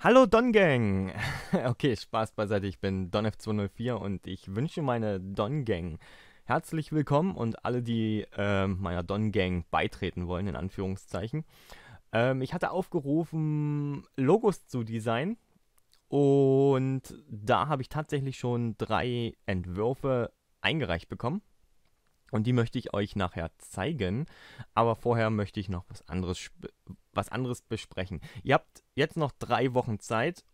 Hallo Don Gang! Okay, Spaß beiseite, ich bin DonF204 und ich wünsche meine Don Gang herzlich willkommen und alle, die äh, meiner Don Gang beitreten wollen, in Anführungszeichen. Ähm, ich hatte aufgerufen, Logos zu designen und da habe ich tatsächlich schon drei Entwürfe eingereicht bekommen. Und die möchte ich euch nachher zeigen. Aber vorher möchte ich noch was anderes was anderes besprechen. Ihr habt jetzt noch drei Wochen Zeit,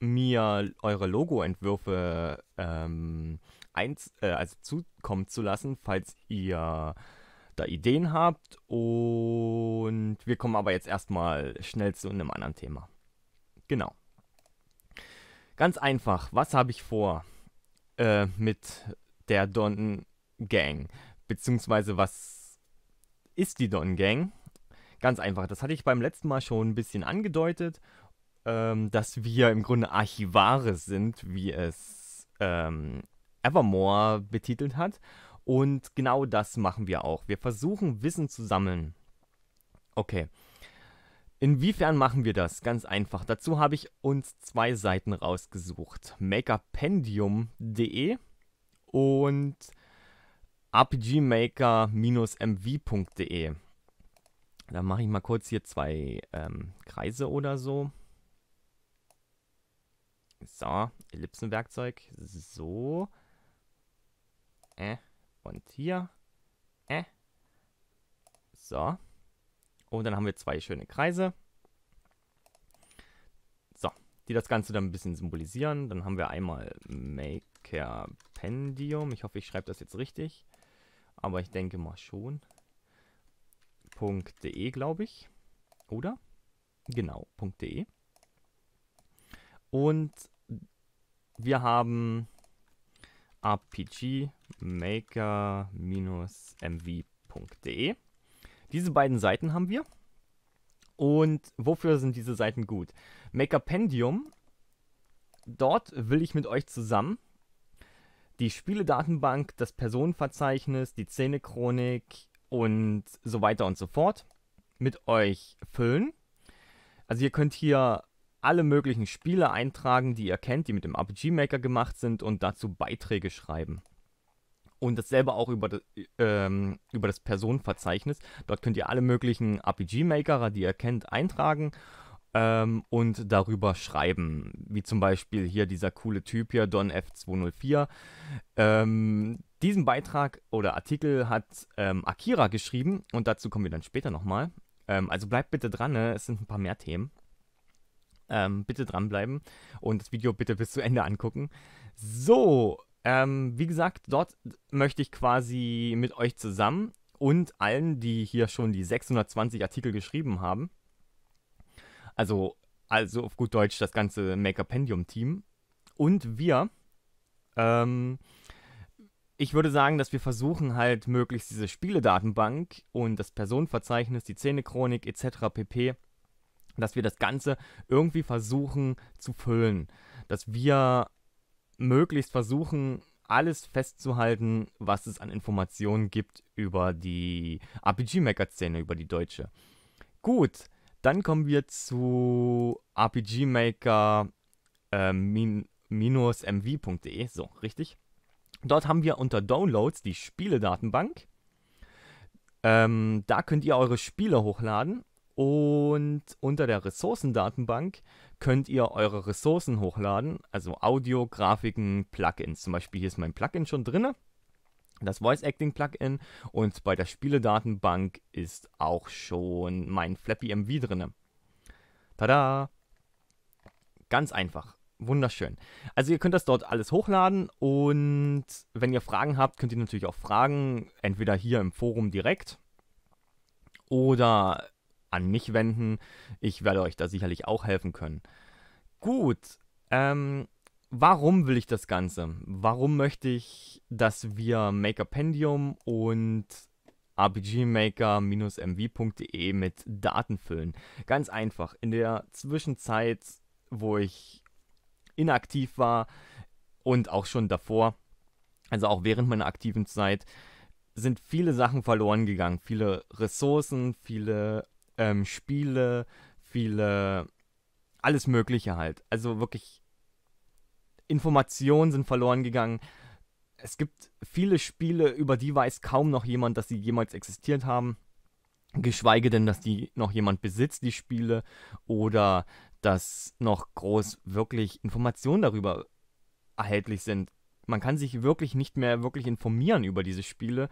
mir eure Logo-Entwürfe ähm, eins, äh, also zukommen zu lassen, falls ihr da Ideen habt. Und wir kommen aber jetzt erstmal schnell zu einem anderen Thema. Genau. Ganz einfach, was habe ich vor äh, mit der Don Gang? Beziehungsweise was ist die Don Gang? Ganz einfach. Das hatte ich beim letzten Mal schon ein bisschen angedeutet, ähm, dass wir im Grunde Archivare sind, wie es ähm, Evermore betitelt hat. Und genau das machen wir auch. Wir versuchen Wissen zu sammeln. Okay. Inwiefern machen wir das? Ganz einfach. Dazu habe ich uns zwei Seiten rausgesucht. makerpendium.de und rpgmaker-mv.de. Dann mache ich mal kurz hier zwei ähm, Kreise oder so. So, Ellipsenwerkzeug. So. Äh. Und hier. Äh. So. Und dann haben wir zwei schöne Kreise. So, die das Ganze dann ein bisschen symbolisieren. Dann haben wir einmal Pendium. Ich hoffe, ich schreibe das jetzt richtig. Aber ich denke mal schon. .de, glaube ich. Oder? Genau, .de. Und wir haben RPG Maker-MV.de. Diese beiden Seiten haben wir. Und wofür sind diese Seiten gut? Makerpendium, dort will ich mit euch zusammen die Spieledatenbank, das Personenverzeichnis, die Szenechronik, und so weiter und so fort mit euch füllen. Also ihr könnt hier alle möglichen Spiele eintragen, die ihr kennt, die mit dem RPG Maker gemacht sind und dazu Beiträge schreiben. Und dasselbe auch über, das, ähm, über das Personenverzeichnis. Dort könnt ihr alle möglichen RPG-Makerer, die ihr kennt, eintragen ähm, und darüber schreiben. Wie zum Beispiel hier dieser coole Typ hier, Don F204. Ähm, diesen Beitrag oder Artikel hat ähm, Akira geschrieben und dazu kommen wir dann später nochmal. Ähm, also bleibt bitte dran, ne? es sind ein paar mehr Themen. Ähm, bitte dranbleiben und das Video bitte bis zu Ende angucken. So, ähm, wie gesagt, dort möchte ich quasi mit euch zusammen und allen, die hier schon die 620 Artikel geschrieben haben, also, also auf gut Deutsch das ganze Make-Upendium-Team. Und wir, ähm, ich würde sagen, dass wir versuchen halt möglichst diese Spieledatenbank und das Personenverzeichnis, die Szenechronik etc. pp., dass wir das Ganze irgendwie versuchen zu füllen. Dass wir möglichst versuchen, alles festzuhalten, was es an Informationen gibt über die RPG-Maker-Szene, über die deutsche. Gut, dann kommen wir zu RPG Maker äh, mv.de, so richtig. Dort haben wir unter Downloads die Spieledatenbank. Ähm, da könnt ihr eure Spiele hochladen und unter der Ressourcendatenbank könnt ihr eure Ressourcen hochladen, also Audio, Grafiken, Plugins. Zum Beispiel hier ist mein Plugin schon drin das Voice Acting Plugin und bei der Spieledatenbank ist auch schon mein Flappy MV drin. Tada! Ganz einfach. Wunderschön. Also ihr könnt das dort alles hochladen und wenn ihr Fragen habt, könnt ihr natürlich auch fragen, entweder hier im Forum direkt oder an mich wenden. Ich werde euch da sicherlich auch helfen können. Gut, ähm, warum will ich das Ganze? Warum möchte ich, dass wir Pendium und rpgmaker-mv.de mit Daten füllen? Ganz einfach. In der Zwischenzeit, wo ich inaktiv war und auch schon davor, also auch während meiner aktiven Zeit, sind viele Sachen verloren gegangen. Viele Ressourcen, viele ähm, Spiele, viele... Alles Mögliche halt. Also wirklich Informationen sind verloren gegangen. Es gibt viele Spiele, über die weiß kaum noch jemand, dass sie jemals existiert haben. Geschweige denn, dass die noch jemand besitzt, die Spiele, oder dass noch groß wirklich Informationen darüber erhältlich sind. Man kann sich wirklich nicht mehr wirklich informieren über diese Spiele.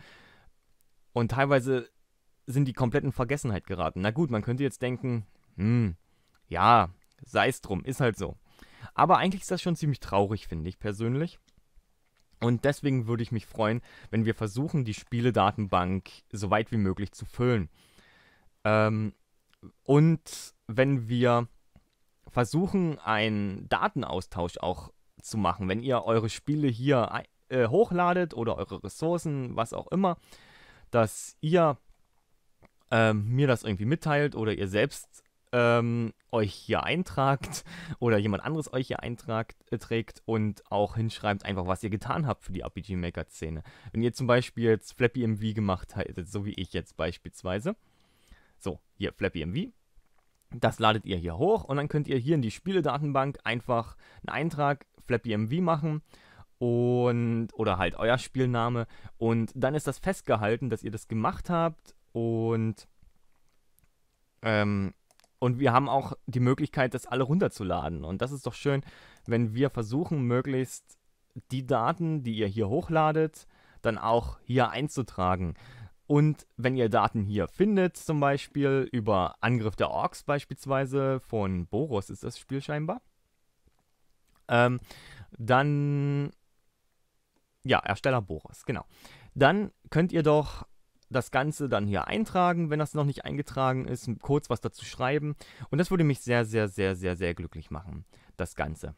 Und teilweise sind die komplett in Vergessenheit geraten. Na gut, man könnte jetzt denken, hm, ja, sei es drum, ist halt so. Aber eigentlich ist das schon ziemlich traurig, finde ich persönlich. Und deswegen würde ich mich freuen, wenn wir versuchen, die Spieledatenbank so weit wie möglich zu füllen. Ähm, und wenn wir versuchen, einen Datenaustausch auch zu machen, wenn ihr eure Spiele hier äh, hochladet oder eure Ressourcen, was auch immer, dass ihr äh, mir das irgendwie mitteilt oder ihr selbst ähm, euch hier eintragt oder jemand anderes euch hier eintragt äh, trägt und auch hinschreibt einfach, was ihr getan habt für die RPG Maker Szene. Wenn ihr zum Beispiel jetzt Flappy MV gemacht hättet, so wie ich jetzt beispielsweise. So, hier Flappy MV. Das ladet ihr hier hoch und dann könnt ihr hier in die Spieledatenbank einfach einen Eintrag Flappy MV machen und oder halt euer Spielname und dann ist das festgehalten, dass ihr das gemacht habt und ähm, und wir haben auch die Möglichkeit, das alle runterzuladen. Und das ist doch schön, wenn wir versuchen, möglichst die Daten, die ihr hier hochladet, dann auch hier einzutragen. Und wenn ihr Daten hier findet, zum Beispiel über Angriff der Orks beispielsweise, von Boros ist das Spiel scheinbar, ähm, dann, ja, Ersteller Boros, genau. Dann könnt ihr doch das Ganze dann hier eintragen, wenn das noch nicht eingetragen ist, kurz was dazu schreiben. Und das würde mich sehr, sehr, sehr, sehr, sehr glücklich machen, das Ganze.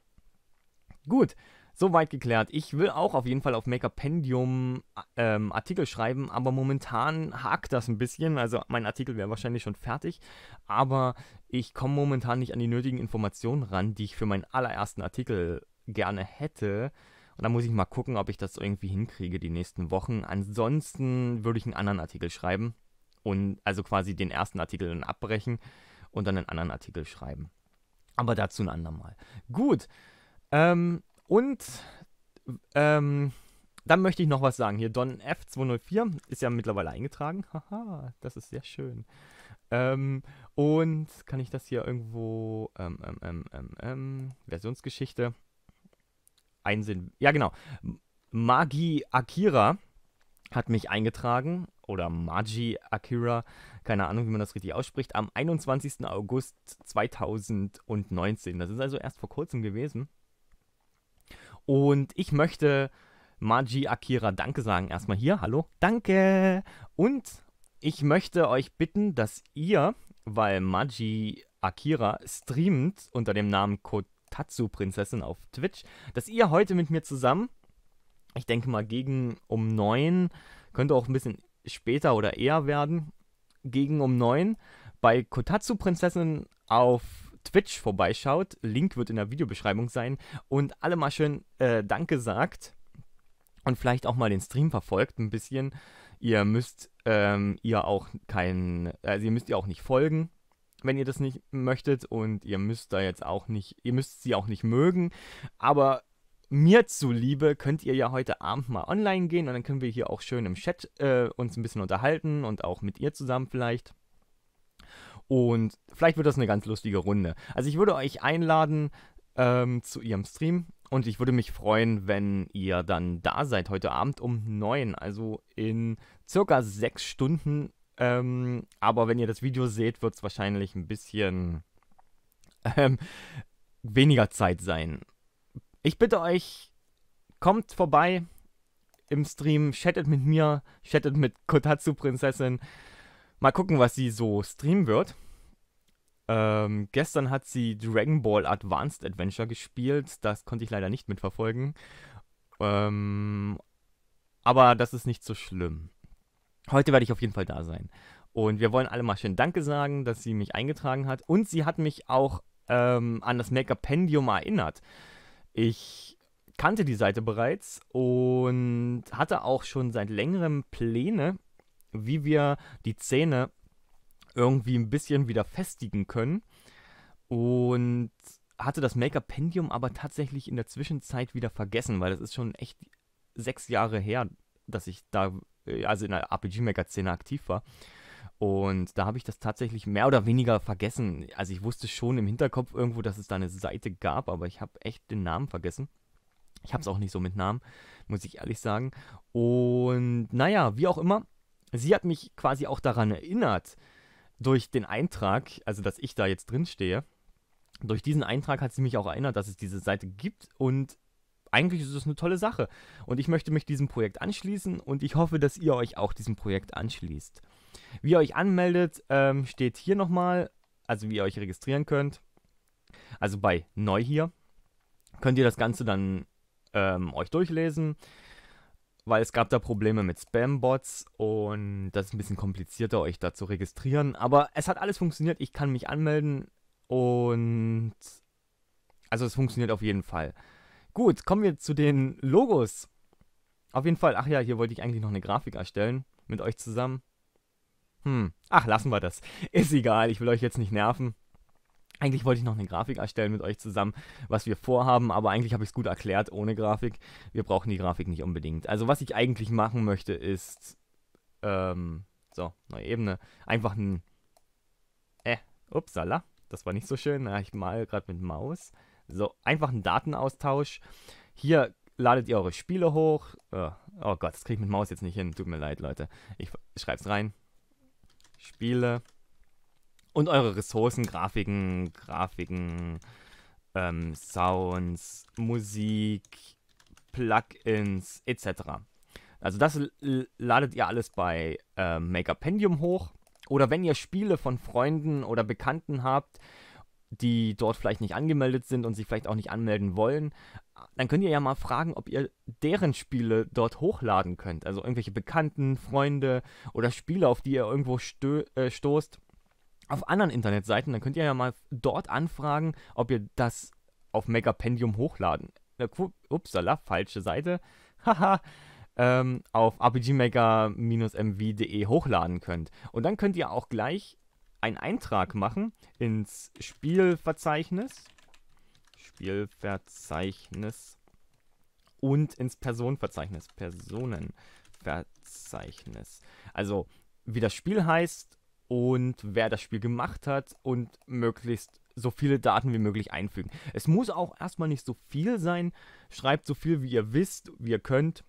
Gut, soweit geklärt. Ich will auch auf jeden Fall auf Makerpendium äh, ähm, Artikel schreiben, aber momentan hakt das ein bisschen. Also mein Artikel wäre wahrscheinlich schon fertig, aber ich komme momentan nicht an die nötigen Informationen ran, die ich für meinen allerersten Artikel gerne hätte. Und da muss ich mal gucken, ob ich das irgendwie hinkriege die nächsten Wochen. Ansonsten würde ich einen anderen Artikel schreiben und also quasi den ersten Artikel dann abbrechen und dann einen anderen Artikel schreiben. Aber dazu ein andermal. Gut. Ähm, und ähm, dann möchte ich noch was sagen. Hier, Don F204 ist ja mittlerweile eingetragen. Haha, das ist sehr schön. Ähm, und kann ich das hier irgendwo? Ähm, ähm, ähm, ähm, ähm Versionsgeschichte einsehen. Ja, genau. Magi Akira hat mich eingetragen oder Magi Akira, keine Ahnung, wie man das richtig ausspricht, am 21. August 2019. Das ist also erst vor kurzem gewesen. Und ich möchte Magi Akira Danke sagen. Erstmal hier, hallo, danke. Und ich möchte euch bitten, dass ihr, weil Magi Akira streamt unter dem Namen Code Tatsu-Prinzessin auf Twitch, dass ihr heute mit mir zusammen, ich denke mal gegen um neun, könnte auch ein bisschen später oder eher werden, gegen um neun bei Kotatsu-Prinzessin auf Twitch vorbeischaut. Link wird in der Videobeschreibung sein. Und alle mal schön äh, Danke sagt. Und vielleicht auch mal den Stream verfolgt ein bisschen. Ihr müsst ähm, ihr auch kein, also ihr müsst ihr auch nicht folgen wenn ihr das nicht möchtet und ihr müsst da jetzt auch nicht, ihr müsst sie auch nicht mögen, aber mir zuliebe könnt ihr ja heute Abend mal online gehen und dann können wir hier auch schön im Chat äh, uns ein bisschen unterhalten und auch mit ihr zusammen vielleicht. Und vielleicht wird das eine ganz lustige Runde. Also ich würde euch einladen ähm, zu ihrem Stream und ich würde mich freuen, wenn ihr dann da seid heute Abend um 9, also in circa 6 Stunden ähm, aber wenn ihr das Video seht, wird es wahrscheinlich ein bisschen ähm, weniger Zeit sein. Ich bitte euch, kommt vorbei im Stream, chattet mit mir, chattet mit Kotatsu-Prinzessin. Mal gucken, was sie so streamen wird. Ähm, gestern hat sie Dragon Ball Advanced Adventure gespielt. Das konnte ich leider nicht mitverfolgen. Ähm, aber das ist nicht so schlimm. Heute werde ich auf jeden Fall da sein. Und wir wollen alle mal schön Danke sagen, dass sie mich eingetragen hat. Und sie hat mich auch ähm, an das Make-Up-Pendium erinnert. Ich kannte die Seite bereits und hatte auch schon seit längerem Pläne, wie wir die Zähne irgendwie ein bisschen wieder festigen können. Und hatte das Make-Up-Pendium aber tatsächlich in der Zwischenzeit wieder vergessen, weil das ist schon echt sechs Jahre her, dass ich da äh, also in der RPG-Maker-Szene aktiv war. Und da habe ich das tatsächlich mehr oder weniger vergessen. Also ich wusste schon im Hinterkopf irgendwo, dass es da eine Seite gab, aber ich habe echt den Namen vergessen. Ich habe es auch nicht so mit Namen, muss ich ehrlich sagen. Und naja, wie auch immer, sie hat mich quasi auch daran erinnert, durch den Eintrag, also dass ich da jetzt drin stehe. Durch diesen Eintrag hat sie mich auch erinnert, dass es diese Seite gibt und eigentlich ist es eine tolle Sache. Und ich möchte mich diesem Projekt anschließen und ich hoffe, dass ihr euch auch diesem Projekt anschließt. Wie ihr euch anmeldet, ähm, steht hier nochmal, also wie ihr euch registrieren könnt. Also bei Neu hier könnt ihr das Ganze dann ähm, euch durchlesen, weil es gab da Probleme mit Spam-Bots und das ist ein bisschen komplizierter, euch da zu registrieren. Aber es hat alles funktioniert, ich kann mich anmelden und also es funktioniert auf jeden Fall. Gut, kommen wir zu den Logos. Auf jeden Fall, ach ja, hier wollte ich eigentlich noch eine Grafik erstellen mit euch zusammen. Hm, ach, lassen wir das. Ist egal, ich will euch jetzt nicht nerven. Eigentlich wollte ich noch eine Grafik erstellen mit euch zusammen, was wir vorhaben, aber eigentlich habe ich es gut erklärt ohne Grafik. Wir brauchen die Grafik nicht unbedingt. Also was ich eigentlich machen möchte ist, ähm, so, neue Ebene, einfach ein, äh, upsala, das war nicht so schön, ja, ich male gerade mit Maus. So einfach ein Datenaustausch. Hier ladet ihr eure Spiele hoch. Äh, oh, Gott, das kriege ich mit Maus jetzt nicht hin. Tut mir leid, Leute. Ich schreibe es rein. Spiele. Und eure Ressourcen, Grafiken, Grafiken, ähm, Sounds, Musik, Plugins, etc. Also das ladet ihr alles bei äh, Makerpendium hoch. Oder wenn ihr Spiele von Freunden oder Bekannten habt, die dort vielleicht nicht angemeldet sind und sich vielleicht auch nicht anmelden wollen, dann könnt ihr ja mal fragen, ob ihr deren Spiele dort hochladen könnt. Also irgendwelche Bekannten, Freunde oder Spiele, auf die ihr irgendwo stö äh, stoßt, auf anderen Internetseiten. Dann könnt ihr ja mal dort anfragen, ob ihr das auf Megapendium hochladen. upsala, falsche Seite. Haha. ähm, auf rpgmaker-mv.de hochladen könnt. Und dann könnt ihr auch gleich einen Eintrag machen ins Spielverzeichnis. Spielverzeichnis und ins Personenverzeichnis. Personenverzeichnis. Also, wie das Spiel heißt und wer das Spiel gemacht hat und möglichst so viele Daten wie möglich einfügen. Es muss auch erstmal nicht so viel sein. Schreibt so viel, wie ihr wisst, wie ihr könnt.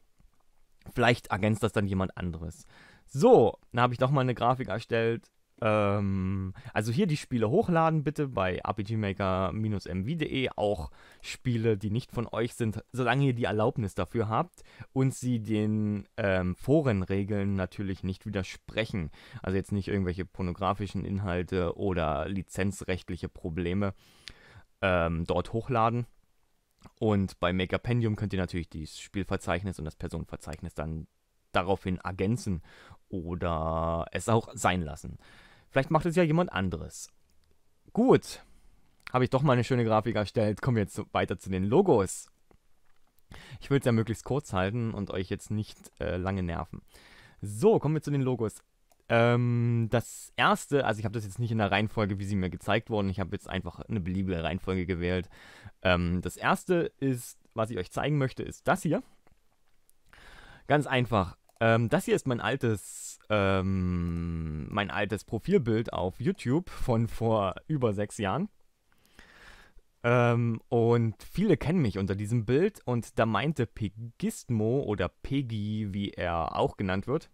Vielleicht ergänzt das dann jemand anderes. So, dann habe ich nochmal eine Grafik erstellt ähm, also hier die Spiele hochladen bitte bei rpgmaker mvde Auch Spiele, die nicht von euch sind, solange ihr die Erlaubnis dafür habt und sie den ähm, Forenregeln natürlich nicht widersprechen. Also jetzt nicht irgendwelche pornografischen Inhalte oder lizenzrechtliche Probleme ähm, dort hochladen. Und bei Makerpendium könnt ihr natürlich das Spielverzeichnis und das Personenverzeichnis dann daraufhin ergänzen oder es auch sein lassen. Vielleicht macht es ja jemand anderes. Gut, habe ich doch mal eine schöne Grafik erstellt. Kommen wir jetzt weiter zu den Logos. Ich will es ja möglichst kurz halten und euch jetzt nicht äh, lange nerven. So, kommen wir zu den Logos. Ähm, das erste, also ich habe das jetzt nicht in der Reihenfolge, wie sie mir gezeigt wurden. Ich habe jetzt einfach eine beliebige Reihenfolge gewählt. Ähm, das erste ist, was ich euch zeigen möchte, ist das hier. Ganz einfach. Ähm, das hier ist mein altes, ähm, mein altes Profilbild auf YouTube von vor über sechs Jahren. Ähm, und viele kennen mich unter diesem Bild und da meinte Pegismo oder Peggy, wie er auch genannt wird,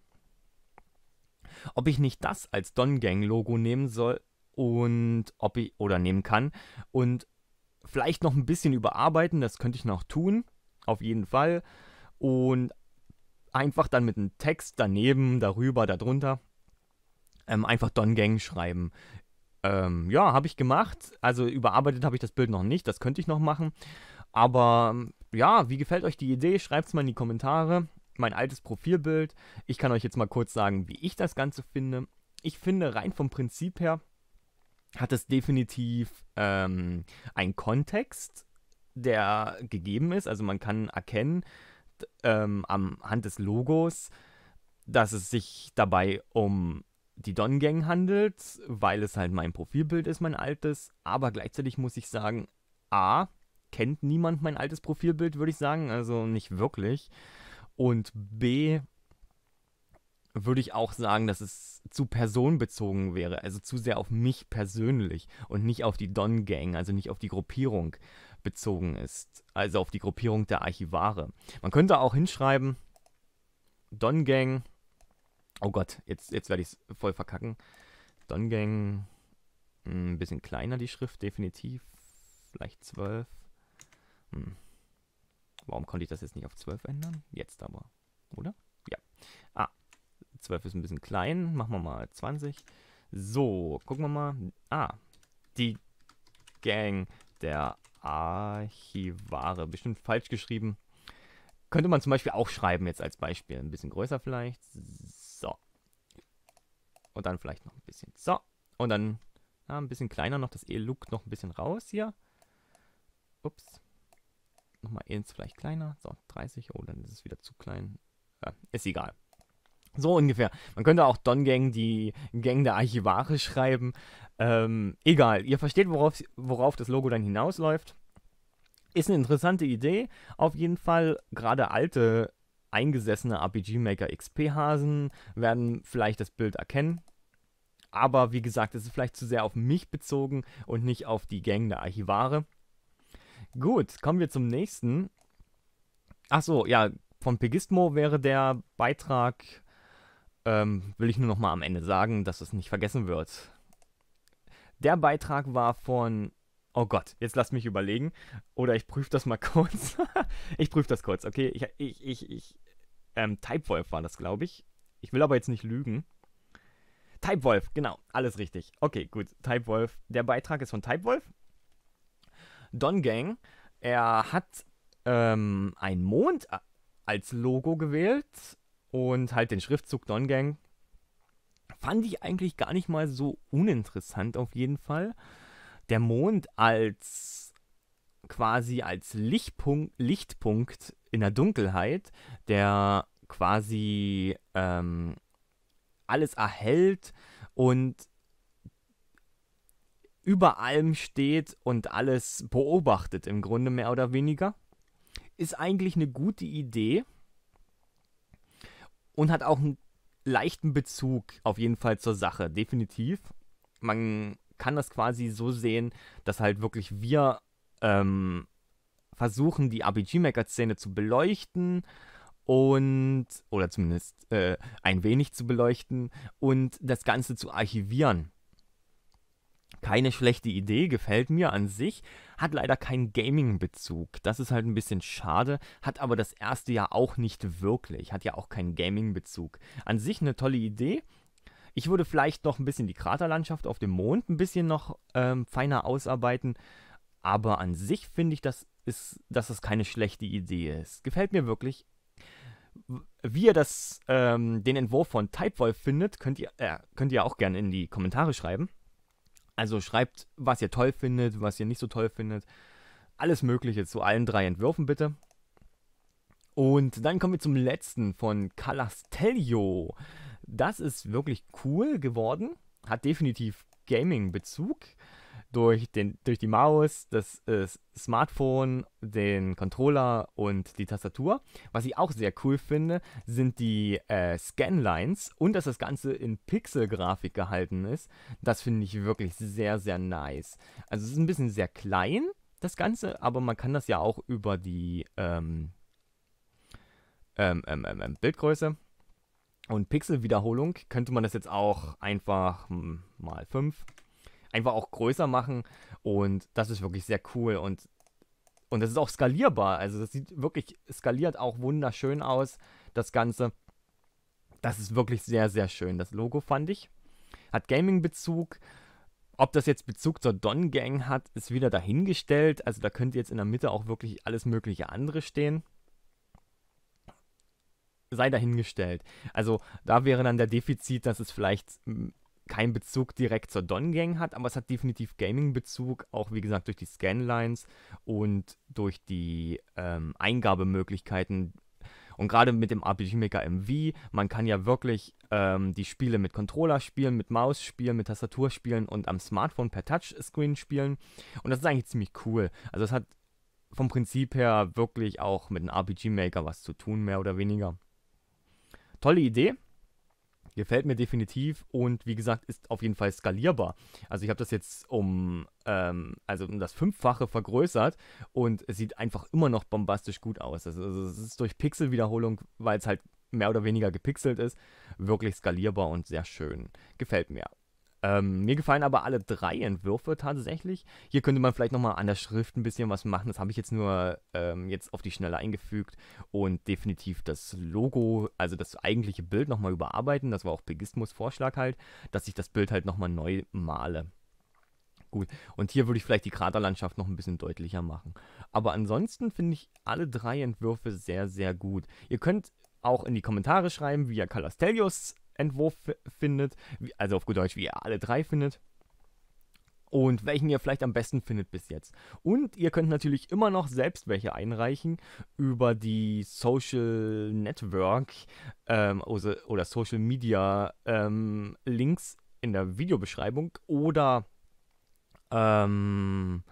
ob ich nicht das als Don Gang Logo nehmen soll und ob ich oder nehmen kann und vielleicht noch ein bisschen überarbeiten, das könnte ich noch tun, auf jeden Fall und einfach dann mit einem Text daneben, darüber, darunter, ähm, einfach Don Gang schreiben. Ähm, ja, habe ich gemacht. Also überarbeitet habe ich das Bild noch nicht, das könnte ich noch machen. Aber ähm, ja, wie gefällt euch die Idee? Schreibt es mal in die Kommentare. Mein altes Profilbild. Ich kann euch jetzt mal kurz sagen, wie ich das Ganze finde. Ich finde rein vom Prinzip her hat es definitiv ähm, einen Kontext, der gegeben ist. Also man kann erkennen, ähm, am Hand des Logos, dass es sich dabei um die Don Gang handelt, weil es halt mein Profilbild ist, mein altes. Aber gleichzeitig muss ich sagen, a, kennt niemand mein altes Profilbild, würde ich sagen, also nicht wirklich. Und b, würde ich auch sagen, dass es zu personenbezogen wäre, also zu sehr auf mich persönlich und nicht auf die Don Gang, also nicht auf die Gruppierung bezogen ist, also auf die Gruppierung der Archivare. Man könnte auch hinschreiben, Don Gang, oh Gott, jetzt, jetzt werde ich es voll verkacken, Don Gang, ein hm, bisschen kleiner die Schrift, definitiv, vielleicht 12, hm. Warum konnte ich das jetzt nicht auf 12 ändern? Jetzt aber, oder? Ja. Ah, 12 ist ein bisschen klein. Machen wir mal 20. So, gucken wir mal. Ah, die Gang der Archivare. Bestimmt falsch geschrieben. Könnte man zum Beispiel auch schreiben, jetzt als Beispiel. Ein bisschen größer vielleicht. So. Und dann vielleicht noch ein bisschen. So. Und dann na, ein bisschen kleiner noch. Das E lugt noch ein bisschen raus hier. Ups. Nochmal E vielleicht kleiner. So, 30. Oh, dann ist es wieder zu klein. Ja, ist egal. So ungefähr. Man könnte auch Don Gang, die Gang der Archivare schreiben. Ähm, egal, ihr versteht, worauf, worauf das Logo dann hinausläuft. Ist eine interessante Idee. Auf jeden Fall, gerade alte, eingesessene RPG Maker XP-Hasen werden vielleicht das Bild erkennen. Aber wie gesagt, es ist vielleicht zu sehr auf mich bezogen und nicht auf die Gang der Archivare. Gut, kommen wir zum nächsten. Achso, ja, von Pegismo wäre der Beitrag ähm, will ich nur noch mal am Ende sagen, dass es nicht vergessen wird. Der Beitrag war von Oh Gott, jetzt lasst mich überlegen. Oder ich prüfe das mal kurz. ich prüfe das kurz, okay? Ich, ich, ich, ich. Ähm, Typewolf war das, glaube ich. Ich will aber jetzt nicht lügen. Typewolf, genau, alles richtig. Okay, gut, Typewolf. Der Beitrag ist von Typewolf. Don Gang, er hat ähm, einen Mond als Logo gewählt und halt den Schriftzug Don Gang. Fand ich eigentlich gar nicht mal so uninteressant auf jeden Fall. Der Mond als quasi als Lichtpunkt, Lichtpunkt in der Dunkelheit, der quasi ähm, alles erhält und über allem steht und alles beobachtet, im Grunde mehr oder weniger, ist eigentlich eine gute Idee und hat auch einen leichten Bezug auf jeden Fall zur Sache, definitiv. Man kann das quasi so sehen, dass halt wirklich wir ähm, versuchen, die RPG-Maker-Szene zu beleuchten und, oder zumindest äh, ein wenig zu beleuchten und das Ganze zu archivieren keine schlechte Idee, gefällt mir an sich, hat leider keinen Gaming-Bezug. Das ist halt ein bisschen schade, hat aber das erste ja auch nicht wirklich, hat ja auch keinen Gaming-Bezug. An sich eine tolle Idee. Ich würde vielleicht noch ein bisschen die Kraterlandschaft auf dem Mond ein bisschen noch ähm, feiner ausarbeiten, aber an sich finde ich, dass, ist, dass das keine schlechte Idee ist. Gefällt mir wirklich wie ihr das, ähm, den Entwurf von Typewolf findet, könnt ihr, äh, könnt ihr auch gerne in die Kommentare schreiben. Also schreibt, was ihr toll findet, was ihr nicht so toll findet. Alles Mögliche zu allen drei Entwürfen bitte. Und dann kommen wir zum letzten von Calastelio. Das ist wirklich cool geworden. Hat definitiv Gaming-Bezug durch, den, durch die Maus, das äh, Smartphone, den Controller und die Tastatur. Was ich auch sehr cool finde, sind die äh, Scanlines und dass das Ganze in Pixelgrafik gehalten ist. Das finde ich wirklich sehr, sehr nice. Also es ist ein bisschen sehr klein, das Ganze, aber man kann das ja auch über die ähm, ähm, ähm, ähm, ähm Bildgröße und Pixelwiederholung könnte man das jetzt auch einfach hm, mal 5 einfach auch größer machen. Und das ist wirklich sehr cool. Und, und das ist auch skalierbar. Also das sieht wirklich skaliert auch wunderschön aus, das Ganze. Das ist wirklich sehr, sehr schön. Das Logo fand ich. Hat Gaming-Bezug. Ob das jetzt Bezug zur Don Gang hat, ist wieder dahingestellt. Also da könnte jetzt in der Mitte auch wirklich alles mögliche andere stehen. Sei dahingestellt. Also da wäre dann der Defizit, dass es vielleicht keinen Bezug direkt zur Don Gang hat, aber es hat definitiv Gaming-Bezug, auch wie gesagt durch die Scanlines und durch die ähm, Eingabemöglichkeiten. Und gerade mit dem RPG Maker MV, man kann ja wirklich ähm, die Spiele mit Controller spielen, mit Maus spielen, mit Tastatur spielen und am Smartphone per Touchscreen spielen. Und das ist eigentlich ziemlich cool. Also es hat vom Prinzip her wirklich auch mit einem RPG Maker was zu tun, mehr oder weniger. Tolle Idee, Gefällt mir definitiv und wie gesagt, ist auf jeden Fall skalierbar. Also ich habe das jetzt um, ähm, also um das Fünffache vergrößert und es sieht einfach immer noch bombastisch gut aus. Also, also es ist durch Pixelwiederholung, weil es halt mehr oder weniger gepixelt ist, wirklich skalierbar und sehr schön. Gefällt mir. Ähm, mir gefallen aber alle drei Entwürfe tatsächlich. Hier könnte man vielleicht nochmal an der Schrift ein bisschen was machen. Das habe ich jetzt nur ähm, jetzt auf die Schnelle eingefügt. Und definitiv das Logo, also das eigentliche Bild nochmal überarbeiten. Das war auch Pegismus Vorschlag halt, dass ich das Bild halt nochmal neu male. Gut, und hier würde ich vielleicht die Kraterlandschaft noch ein bisschen deutlicher machen. Aber ansonsten finde ich alle drei Entwürfe sehr, sehr gut. Ihr könnt auch in die Kommentare schreiben, wie ihr Calastelius Entwurf findet, also auf gut Deutsch, wie ihr alle drei findet. Und welchen ihr vielleicht am besten findet bis jetzt. Und ihr könnt natürlich immer noch selbst welche einreichen über die Social Network ähm, also, oder Social Media ähm, Links in der Videobeschreibung oder ähm,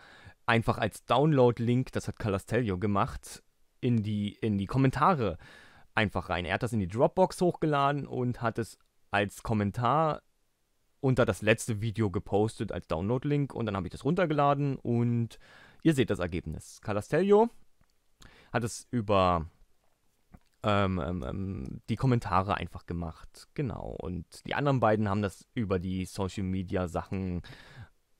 einfach als Download-Link, das hat Calastelio gemacht, in die, in die Kommentare einfach rein. Er hat das in die Dropbox hochgeladen und hat es als Kommentar unter das letzte Video gepostet als Download-Link und dann habe ich das runtergeladen und ihr seht das Ergebnis. Calastelio hat es über ähm, ähm, ähm, die Kommentare einfach gemacht, genau. Und die anderen beiden haben das über die Social-Media-Sachen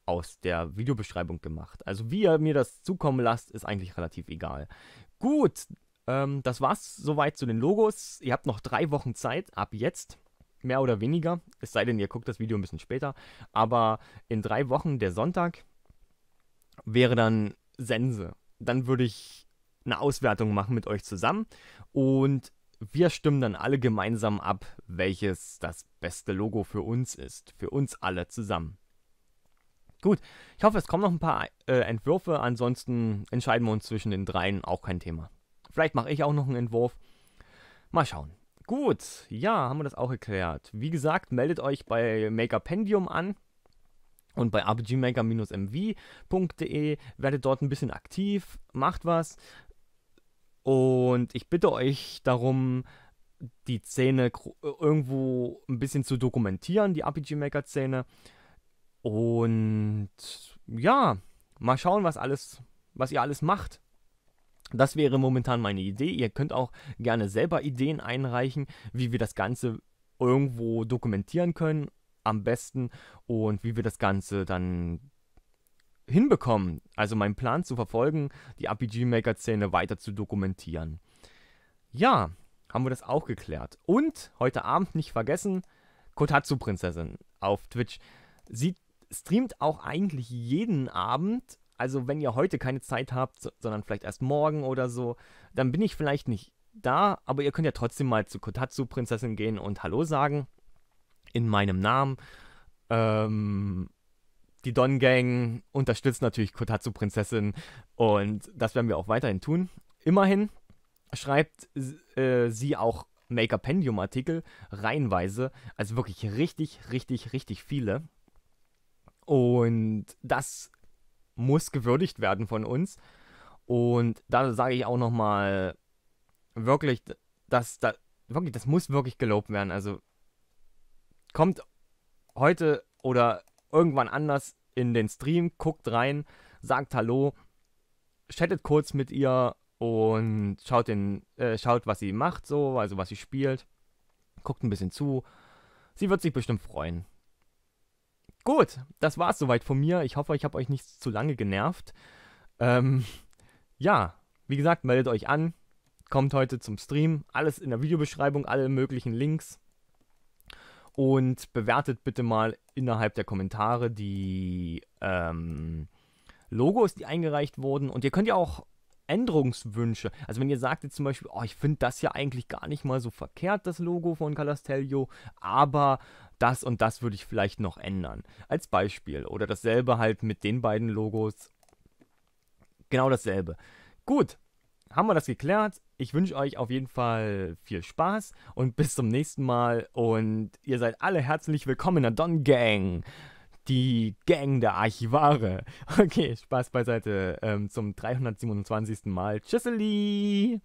aus der Videobeschreibung gemacht. Also wie ihr mir das zukommen lasst, ist eigentlich relativ egal. Gut, ähm, das war's soweit zu den Logos. Ihr habt noch drei Wochen Zeit ab jetzt. Mehr oder weniger. Es sei denn, ihr guckt das Video ein bisschen später. Aber in drei Wochen, der Sonntag, wäre dann Sense. Dann würde ich eine Auswertung machen mit euch zusammen. Und wir stimmen dann alle gemeinsam ab, welches das beste Logo für uns ist. Für uns alle zusammen. Gut, ich hoffe, es kommen noch ein paar äh, Entwürfe. Ansonsten entscheiden wir uns zwischen den dreien auch kein Thema. Vielleicht mache ich auch noch einen Entwurf. Mal schauen. Gut, ja, haben wir das auch erklärt. Wie gesagt, meldet euch bei Makerpendium an und bei abgmaker mvde Werdet dort ein bisschen aktiv, macht was. Und ich bitte euch darum, die Szene irgendwo ein bisschen zu dokumentieren, die RPG-Maker-Szene. Und ja, mal schauen, was alles, was ihr alles macht. Das wäre momentan meine Idee. Ihr könnt auch gerne selber Ideen einreichen, wie wir das Ganze irgendwo dokumentieren können, am besten, und wie wir das Ganze dann hinbekommen. Also meinen Plan zu verfolgen, die RPG-Maker-Szene weiter zu dokumentieren. Ja, haben wir das auch geklärt. Und heute Abend nicht vergessen, Kotatsu-Prinzessin auf Twitch. Sie streamt auch eigentlich jeden Abend also wenn ihr heute keine Zeit habt, sondern vielleicht erst morgen oder so, dann bin ich vielleicht nicht da, aber ihr könnt ja trotzdem mal zu Kotatsu-Prinzessin gehen und Hallo sagen. In meinem Namen. Ähm, die Don Gang unterstützt natürlich Kotatsu Prinzessin und das werden wir auch weiterhin tun. Immerhin schreibt äh, sie auch make up pendium artikel reihenweise, also wirklich richtig, richtig, richtig viele. Und das muss gewürdigt werden von uns. Und da sage ich auch nochmal, wirklich, das, das, wirklich, das muss wirklich gelobt werden. Also kommt heute oder irgendwann anders in den Stream, guckt rein, sagt Hallo, chattet kurz mit ihr und schaut, den, äh, schaut, was sie macht, so, also was sie spielt. Guckt ein bisschen zu. Sie wird sich bestimmt freuen. Gut, das war's soweit von mir. Ich hoffe, ich habe euch nicht zu lange genervt. Ähm, ja, wie gesagt, meldet euch an. Kommt heute zum Stream. Alles in der Videobeschreibung, alle möglichen Links. Und bewertet bitte mal innerhalb der Kommentare die ähm, Logos, die eingereicht wurden. Und ihr könnt ja auch Änderungswünsche? Also wenn ihr sagt jetzt zum Beispiel, oh, ich finde das ja eigentlich gar nicht mal so verkehrt, das Logo von Calastelio, aber das und das würde ich vielleicht noch ändern. Als Beispiel. Oder dasselbe halt mit den beiden Logos. Genau dasselbe. Gut, haben wir das geklärt. Ich wünsche euch auf jeden Fall viel Spaß und bis zum nächsten Mal. Und ihr seid alle herzlich willkommen in der Don Gang. Die Gang der Archivare. Okay, Spaß beiseite. Ähm, zum 327. Mal. Tschüsseli!